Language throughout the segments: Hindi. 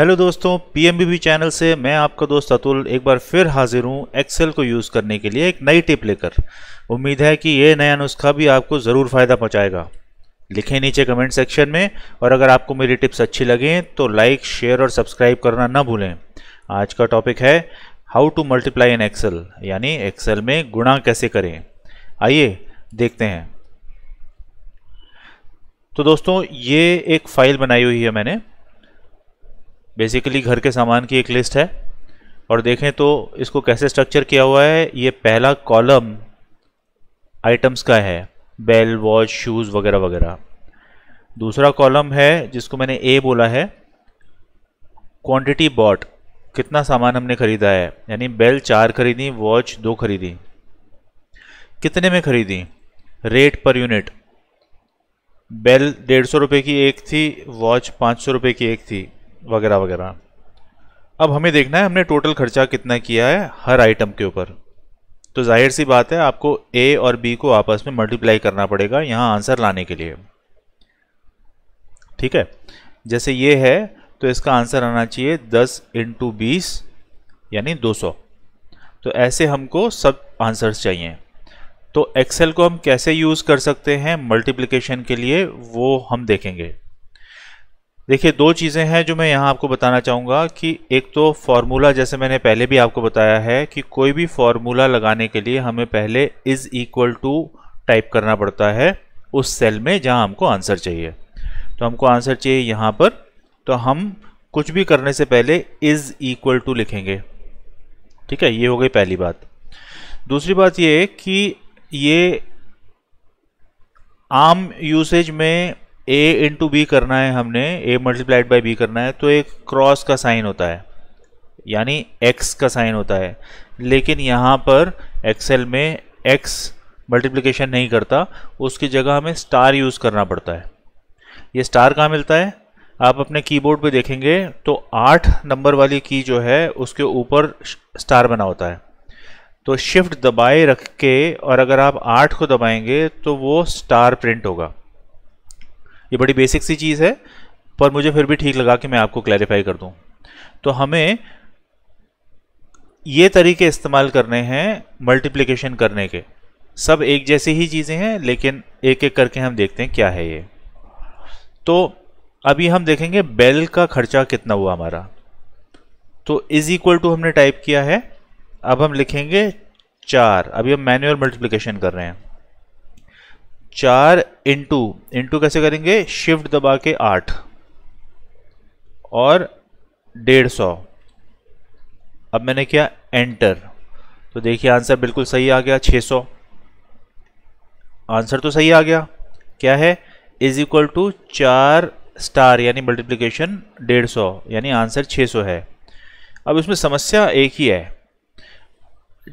हेलो दोस्तों पी चैनल से मैं आपका दोस्त अतुल एक बार फिर हाजिर हूँ एक्सेल को यूज़ करने के लिए एक नई टिप लेकर उम्मीद है कि ये नया नुस्खा भी आपको ज़रूर फ़ायदा पहुँचाएगा लिखें नीचे कमेंट सेक्शन में और अगर आपको मेरी टिप्स अच्छी लगें तो लाइक शेयर और सब्सक्राइब करना ना भूलें आज का टॉपिक है how to multiply in Excel यानी एक्सेल में गुणा कैसे करें आइए देखते हैं तो दोस्तों ये एक फ़ाइल बनाई हुई है मैंने बेसिकली घर के सामान की एक लिस्ट है और देखें तो इसको कैसे स्ट्रक्चर किया हुआ है ये पहला कॉलम आइटम्स का है बेल वॉच शूज़ वगैरह वगैरह दूसरा कॉलम है जिसको मैंने ए बोला है क्वांटिटी बॉट कितना सामान हमने खरीदा है यानी बेल चार खरीदी वॉच दो खरीदी कितने में खरीदी रेट पर यूनिट बेल डेढ़ सौ रुपये की एक थी वॉच पाँच सौ रुपये की एक थी वगैरह वगैरह अब हमें देखना है हमने टोटल खर्चा कितना किया है हर आइटम के ऊपर तो जाहिर सी बात है आपको ए और बी को आपस में मल्टीप्लाई करना पड़ेगा यहाँ आंसर लाने के लिए ठीक है जैसे ये है तो इसका आंसर आना चाहिए 10 इंटू बीस यानी 200 तो ऐसे हमको सब आंसर्स चाहिए तो एक्सेल को हम कैसे यूज़ कर सकते हैं मल्टीप्लिकेशन के लिए वो हम देखेंगे देखिए दो चीज़ें हैं जो मैं यहाँ आपको बताना चाहूँगा कि एक तो फार्मूला जैसे मैंने पहले भी आपको बताया है कि कोई भी फार्मूला लगाने के लिए हमें पहले इज़ इक्वल टू टाइप करना पड़ता है उस सेल में जहाँ हमको आंसर चाहिए तो हमको आंसर चाहिए यहाँ पर तो हम कुछ भी करने से पहले इज़ इक्वल टू लिखेंगे ठीक है ये हो गई पहली बात दूसरी बात ये कि ये आम यूसेज में ए इंटू बी करना है हमने ए मल्टीप्लाइड बाई बी करना है तो एक क्रॉस का साइन होता है यानी एक्स का साइन होता है लेकिन यहाँ पर एक्सेल में एक्स मल्टीप्लिकेशन नहीं करता उसकी जगह हमें स्टार यूज़ करना पड़ता है ये स्टार कहाँ मिलता है आप अपने कीबोर्ड पे देखेंगे तो आठ नंबर वाली की जो है उसके ऊपर स्टार बना होता है तो शिफ्ट दबाए रख के और अगर आप आठ को दबाएंगे तो वो स्टार प्रिंट होगा ये बड़ी बेसिक सी चीज़ है पर मुझे फिर भी ठीक लगा कि मैं आपको क्लैरिफाई कर दूँ तो हमें ये तरीके इस्तेमाल करने हैं मल्टीप्लिकेशन करने के सब एक जैसी ही चीज़ें हैं लेकिन एक एक करके हम देखते हैं क्या है ये तो अभी हम देखेंगे बेल का खर्चा कितना हुआ हमारा तो इज इक्वल टू हमने टाइप किया है अब हम लिखेंगे चार अभी हम मैनुअल मल्टीप्लिकेशन कर रहे हैं चार इंटू इंटू कैसे करेंगे शिफ्ट दबा के आठ और डेढ़ सौ अब मैंने किया एंटर तो देखिए आंसर बिल्कुल सही आ गया सौ आंसर तो सही आ गया क्या है इज इक्वल टू चार स्टार यानी मल्टीप्लिकेशन डेढ़ सौ यानी आंसर सौ है अब इसमें समस्या एक ही है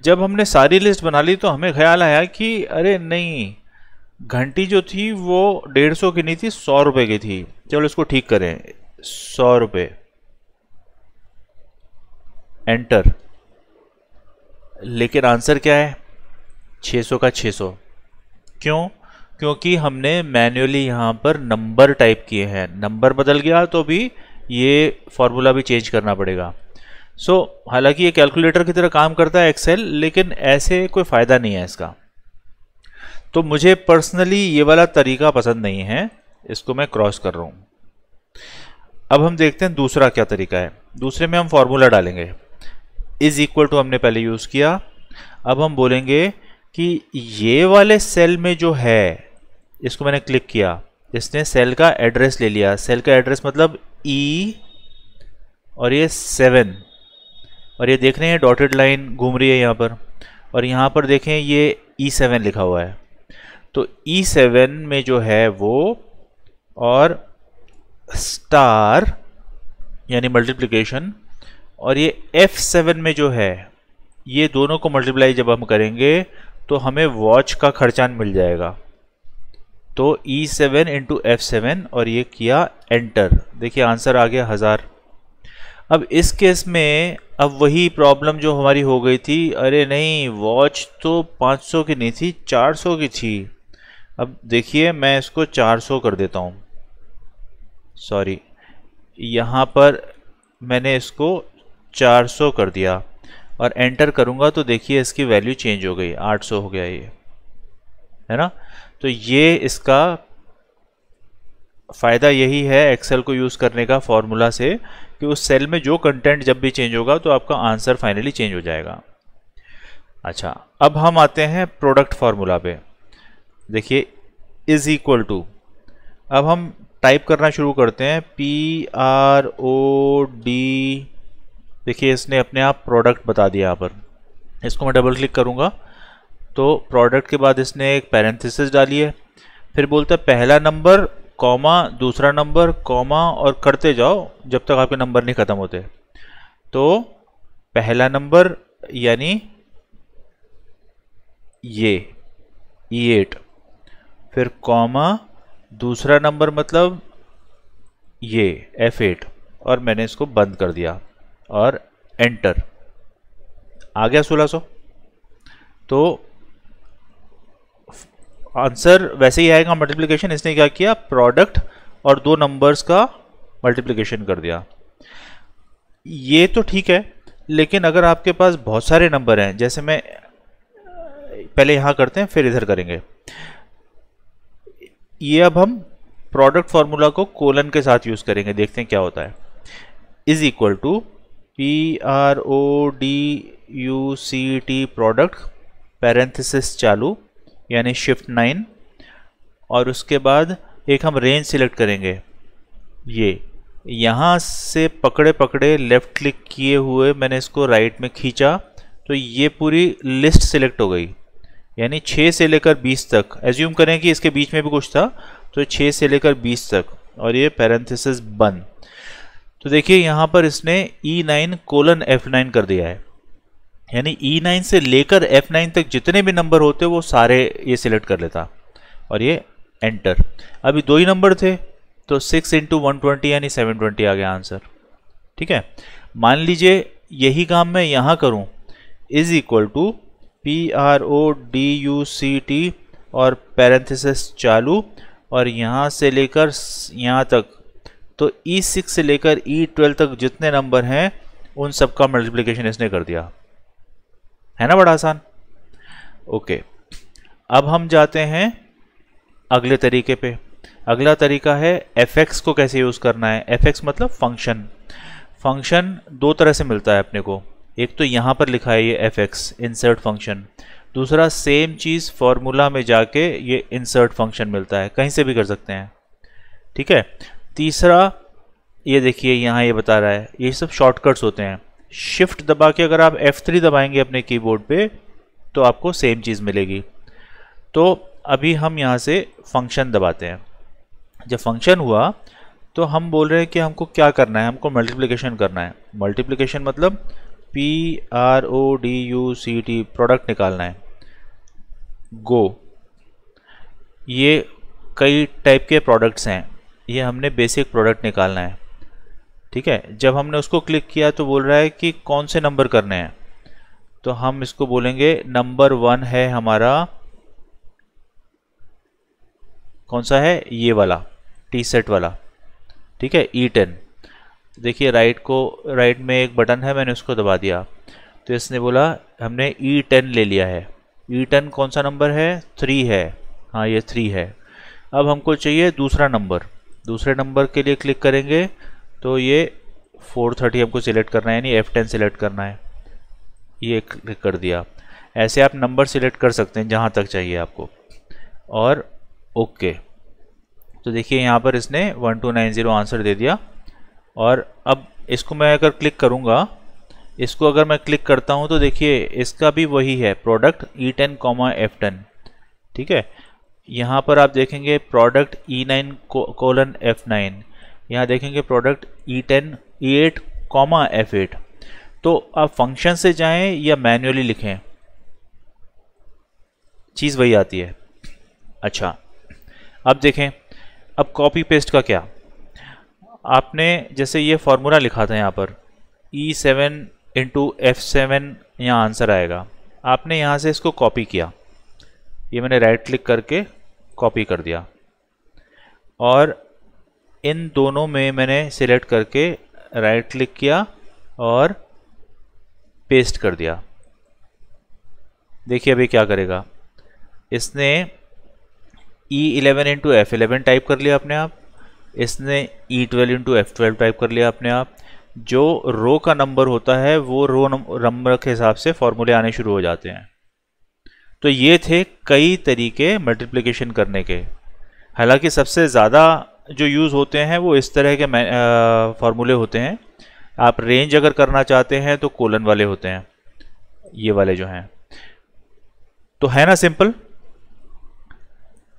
जब हमने सारी लिस्ट बना ली तो हमें ख्याल आया कि अरे नहीं घंटी जो थी वो डेढ़ सौ की नहीं थी सौ रुपए की थी चलो इसको ठीक करें सौ रुपये एंटर लेकिन आंसर क्या है सौ का सौ क्यों क्योंकि हमने मैन्युअली यहां पर नंबर टाइप किए हैं नंबर बदल गया तो भी ये फॉर्मूला भी चेंज करना पड़ेगा सो so, हालांकि ये कैलकुलेटर की तरह काम करता है एक्सेल लेकिन ऐसे कोई फ़ायदा नहीं है इसका तो मुझे पर्सनली ये वाला तरीका पसंद नहीं है इसको मैं क्रॉस कर रहा हूँ अब हम देखते हैं दूसरा क्या तरीका है दूसरे में हम फॉर्मूला डालेंगे इज़ इक्वल टू हमने पहले यूज़ किया अब हम बोलेंगे कि ये वाले सेल में जो है इसको मैंने क्लिक किया इसने सेल का एड्रेस ले लिया सेल का एड्रेस मतलब ई e और ये सेवन और ये देख रहे हैं डॉटेड लाइन घूम रही है यहाँ पर और यहाँ पर देखें ये ई e सेवन लिखा हुआ है तो E7 में जो है वो और स्टार यानी मल्टीप्लिकेशन और ये F7 में जो है ये दोनों को मल्टीप्लाई जब हम करेंगे तो हमें वॉच का खर्चान मिल जाएगा तो E7 सेवन इंटू एफ और ये किया एंटर देखिए आंसर आ गया हज़ार अब इस केस में अब वही प्रॉब्लम जो हमारी हो गई थी अरे नहीं वॉच तो 500 की नहीं थी 400 की थी अब देखिए मैं इसको 400 कर देता हूँ सॉरी यहाँ पर मैंने इसको 400 कर दिया और एंटर करूँगा तो देखिए इसकी वैल्यू चेंज हो गई 800 हो गया ये है ना तो ये इसका फ़ायदा यही है एक्सेल को यूज़ करने का फॉर्मूला से कि उस सेल में जो कंटेंट जब भी चेंज होगा तो आपका आंसर फाइनली चेंज हो जाएगा अच्छा अब हम आते हैं प्रोडक्ट फार्मूला पे देखिए इज इक्वल टू अब हम टाइप करना शुरू करते हैं पी आर ओ डी देखिए इसने अपने आप प्रोडक्ट बता दिया यहाँ पर इसको मैं डबल क्लिक करूँगा तो प्रोडक्ट के बाद इसने एक पैरेंथिस डाली है फिर बोलता है पहला नंबर कॉमा दूसरा नंबर कॉमा और करते जाओ जब तक आपके नंबर नहीं ख़त्म होते तो पहला नंबर यानी ये ई e एट फिर कॉमा दूसरा नंबर मतलब ये F8 और मैंने इसको बंद कर दिया और एंटर आ गया सोलह सो तो आंसर वैसे ही आएगा मल्टीप्लिकेशन इसने क्या किया प्रोडक्ट और दो नंबर्स का मल्टीप्लिकेशन कर दिया ये तो ठीक है लेकिन अगर आपके पास बहुत सारे नंबर हैं जैसे मैं पहले यहाँ करते हैं फिर इधर करेंगे ये अब हम प्रोडक्ट फार्मूला को कोलन के साथ यूज़ करेंगे देखते हैं क्या होता है is equal to P R O D U C T product parenthesis चालू यानी शिफ्ट नाइन और उसके बाद एक हम रेंज सिलेक्ट करेंगे ये यहाँ से पकड़े पकड़े लेफ़्ट क्लिक किए हुए मैंने इसको राइट right में खींचा तो ये पूरी लिस्ट सिलेक्ट हो गई यानी 6 से लेकर 20 तक एज्यूम करें कि इसके बीच में भी कुछ था तो 6 से लेकर 20 तक और ये पैरेंथिस बन तो देखिए यहाँ पर इसने E nine colon F nine कर दिया है यानी ई e नाइन से लेकर एफ नाइन तक जितने भी नंबर होते वो सारे ये सिलेक्ट कर लेता और ये एंटर अभी दो ही नंबर थे तो सिक्स इंटू वन ट्वेंटी यानी सेवन ट्वेंटी आ गया आंसर ठीक है मान लीजिए यही काम मैं यहाँ करूँ is equal to P R O D U C T और पैरेंथिस चालू और यहाँ से लेकर यहाँ तक तो ई e सिक्स से लेकर ई e ट्वेल्व तक जितने नंबर हैं उन सब का मल्टीप्लिकेशन इसने कर दिया है ना बड़ा आसान ओके अब हम जाते हैं अगले तरीके पे अगला तरीका है एफ एक्स को कैसे यूज़ करना है एफ एक्स मतलब फंक्शन फंक्शन दो तरह से मिलता है अपने को एक तो यहाँ पर लिखा है ये एफ एक्स इंसर्ट फंक्शन दूसरा सेम चीज़ फार्मूला में जाके ये इंसर्ट फंक्शन मिलता है कहीं से भी कर सकते हैं ठीक है तीसरा ये देखिए यहाँ ये बता रहा है ये सब शॉर्टकट्स होते हैं शिफ्ट दबा के अगर आप F3 दबाएंगे अपने कीबोर्ड पे तो आपको सेम चीज़ मिलेगी तो अभी हम यहाँ से फंक्शन दबाते हैं जब फंक्शन हुआ तो हम बोल रहे हैं कि हमको क्या करना है हमको मल्टीप्लिकेशन करना है मल्टीप्लिकेशन मतलब P R O D U C T product निकालना है गो ये कई टाइप के प्रोडक्ट्स हैं ये हमने बेसिक प्रोडक्ट निकालना है ठीक है जब हमने उसको क्लिक किया तो बोल रहा है कि कौन से नंबर करने हैं तो हम इसको बोलेंगे नंबर वन है हमारा कौन सा है ये वाला टी सेट वाला ठीक है ई e टेन देखिए राइट को राइट में एक बटन है मैंने उसको दबा दिया तो इसने बोला हमने ई e टेन ले लिया है ई e टेन कौन सा नंबर है थ्री है हाँ ये थ्री है अब हमको चाहिए दूसरा नंबर दूसरे नंबर के लिए क्लिक करेंगे तो ये फोर थर्टी हमको सिलेक्ट करना है यानी एफ टेन सिलेक्ट करना है ये क्लिक कर दिया ऐसे आप नंबर सिलेक्ट कर सकते हैं जहाँ तक चाहिए आपको और ओके तो देखिए यहाँ पर इसने one two nine zero answer दे दिया और अब इसको मैं अगर क्लिक करूँगा इसको अगर मैं क्लिक करता हूँ तो देखिए इसका भी वही है product E ten comma F ten ठीक है यहाँ पर आप देखेंगे product E nine colon F nine यहाँ देखेंगे product E ten E eight comma F eight तो आप फंक्शन से जाएं या मैन्युअली लिखें चीज़ वही आती है अच्छा अब देखें अब कॉपी पेस्ट का क्या आपने जैसे ये फार्मूला लिखा था यहाँ पर E seven into F seven यहाँ आंसर आएगा आपने यहाँ से इसको कॉपी किया ये मैंने राइट क्लिक करके कॉपी कर दिया और इन दोनों में मैंने सिलेक्ट करके राइट क्लिक किया और पेस्ट कर दिया देखिए अभी क्या करेगा इसने E11 eleven into F eleven type कर लिया अपने आप इसने E twelve into F twelve type कर लिया अपने आप जो रो का नंबर होता है वो रो नंबर के हिसाब से फॉर्मूले आने शुरू हो जाते हैं तो ये थे कई तरीके मल्टीप्लिकेशन करने के हालांकि सबसे ज़्यादा जो यूज़ होते हैं वो इस तरह के फार्मूले होते हैं आप रेंज अगर करना चाहते हैं तो कोलन वाले होते हैं ये वाले जो हैं तो है ना सिंपल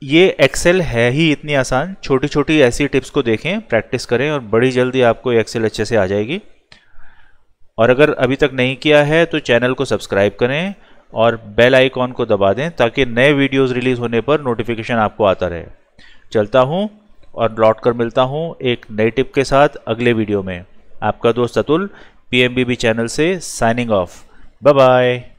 ये एक्सेल है ही इतनी आसान छोटी छोटी ऐसी टिप्स को देखें प्रैक्टिस करें और बड़ी जल्दी आपको एक्सेल अच्छे से आ जाएगी और अगर अभी तक नहीं किया है तो चैनल को सब्सक्राइब करें और बेल आइकॉन को दबा दें ताकि नए वीडियोस रिलीज़ होने पर नोटिफिकेशन आपको आता रहे चलता हूँ और लौट कर मिलता हूँ एक नई टिप के साथ अगले वीडियो में आपका दोस्त अतुल पी चैनल से साइनिंग ऑफ बाय बाय